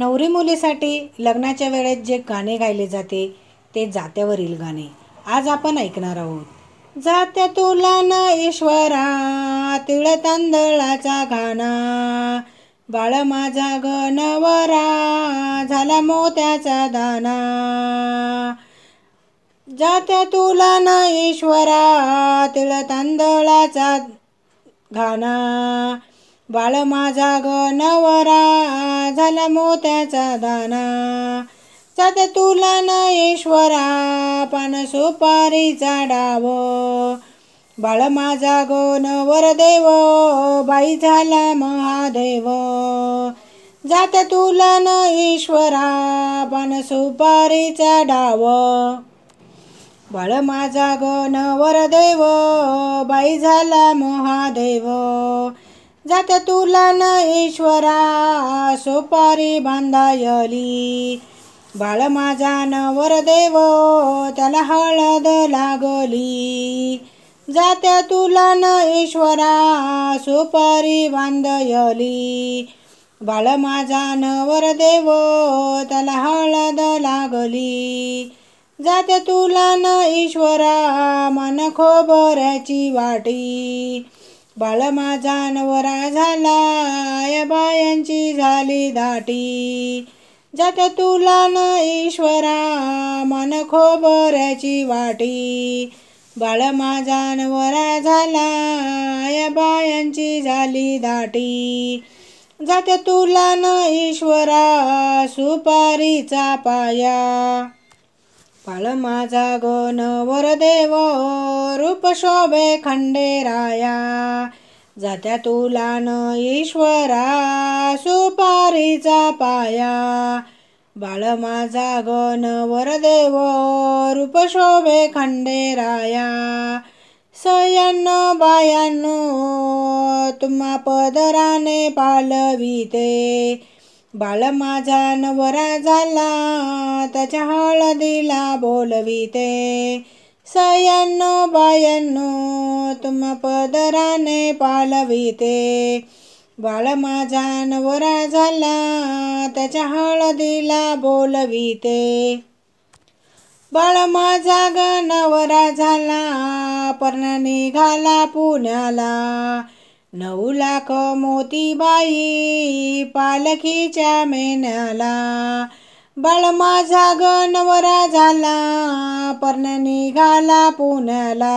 नवरी मुलीसाठी लग्नाच्या वेळेत जे गाणे गायले जाते ते जात्यावरील गाणे आज आपण ऐकणार आहोत जात्या तुला ना ईश्वरा तिळ तांदळाचा गाणा बाळ माझा गणवरा झाला मोत्याचा दाना जात्या तुला ना ईश्वरा तिळ तांदळाचा गाणा बाळ माझा ग नवरा झाला मोत्याचा दाना सद तुला न ईश्वरा पान सुपारी चाडाव बाळ माझा नवर देव बाई झाला महादेव जात तुला न ईश्वरा पान सुपारी चाडाव बाळ माझा नवर देव बाई झाला महादेव जात तुला न ईश्वरा सुपारी बांधायली बाळ माझा वर देव त्याला हळद लागली जात्या तुला न ईश्वरा सुपारी बांधयली बाळ माझा वर देव त्याला हळद लागली जाते तुला न ईश्वरा मन खोबऱ्याची वाटी बाळ माझा नवरा झाला या बायांची झाली दाटी जात तुला न ईश्वरा मन खोबऱ्याची वाटी बाळ माझा नवरा झाला या बायांची झाली दाटी जात तुला न ईश्वरा सुपारीचा पाया पाळ माझा नवर वरदेव रूप शोभे खंडेराया जात्या तुला न ईश्वरा सुपारीचा पाया बाळ माझा गोन वरदेव रूप शोभे खंडेराया सयन बायानो तुम्हा पदराने पालविते बाळ माझा नवरा झाला त्याच्या हळदीला बोलविते सयन्नो बायनो तुम पदराने पालविते बाळ माझा नवरा झाला त्याच्या हळदीला बोलविते बाळ माझा ग नवरा झाला पर्ण निघाला पुण्याला नऊ लाख मोती बाई पालखीच्या मेन्याला बाळ माझा ग नवरा झाला पर्ण निघाला पुण्याला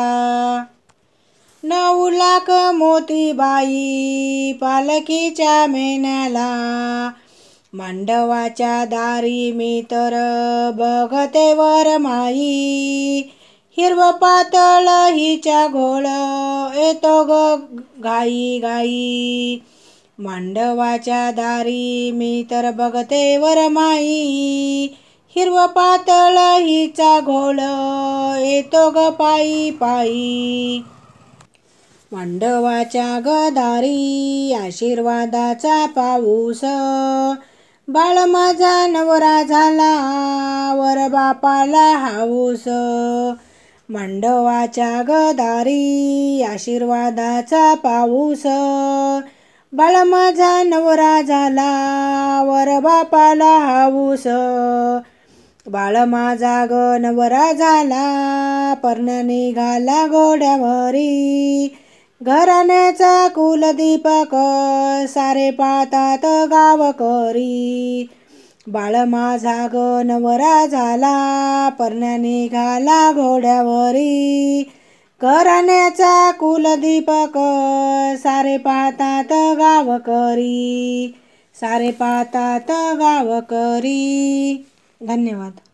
नऊ लाख मोतीबाई पालखीच्या मेण्याला मांडवाच्या दारी मी तर बघते वर माई हिरव पातळ हिच्या घोळ येतो ग गाई गाई। मांडवाच्या दारी मी तर बघते वरमाई हिरव पातळ हिचा घोळ येतो ग पायी पायी मांडवाच्या गदारी आशीर्वादाचा पाऊस बाळ माझा नवरा झाला वर बापाला हाऊस मांडवाच्या गदारी आशीर्वादाचा पाऊस बाळ माझा नवरा झाला वर बापाला हाऊस बाळ माझा ग नवरा झाला परण्याने घाला घोड्यावरी घराण्याचा कुलदीपक सारे पातात गावकरी बाळ माझा ग नवरा झाला परण्याने घाला घोड्यावरी करण्याचा कुलदीपक सारे पाहतात गावकरी सारे पाहतात करी, धन्यवाद